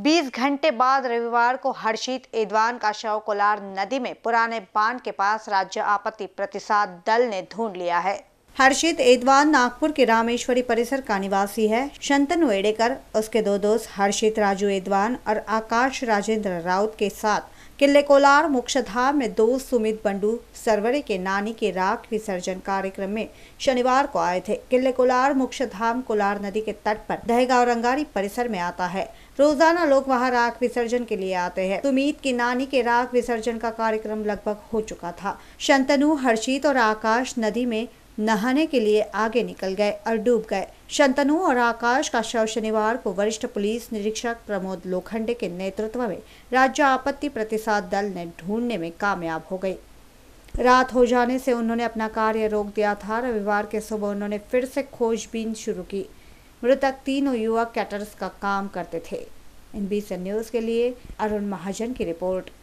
20 घंटे बाद रविवार को हर्षित एदवान का शव कोलार नदी में पुराने बांध के पास राज्य आपत्ति प्रतिसाद दल ने ढूंढ लिया है हर्षित एदवान नागपुर के रामेश्वरी परिसर का निवासी है शंतनु एडेकर उसके दो दोस्त हर्षित राजू एदवान और आकाश राजेंद्र राउत के साथ किले कोलार मोक्षधाम में दो सुमित बंडू सरवरे के नानी के राख विसर्जन कार्यक्रम में शनिवार को आए थे किले कोलार मोक्षधाम कोलार नदी के तट पर दहेगांव रंगारी परिसर में आता है रोजाना लोग वहां राख विसर्जन के लिए आते हैं सुमित की नानी के राख विसर्जन का कार्यक्रम लगभग हो चुका था शंतनु हर्षित और आकाश नदी में नहाने के लिए आगे निकल गए और डूब गए शंतनु और आकाश का शव शनिवार को वरिष्ठ पुलिस निरीक्षक प्रमोद लोखंडे के नेतृत्व में राज्य आपत्ति प्रतिसाद दल ने ढूंढने में कामयाब हो गई रात हो जाने से उन्होंने अपना कार्य रोक दिया था रविवार के सुबह उन्होंने फिर से खोजबीन शुरू की मृतक तीनों युवक कैटर्स का काम करते थे इन बीस न्यूज़ के लिए अरुण महाजन की रिपोर्ट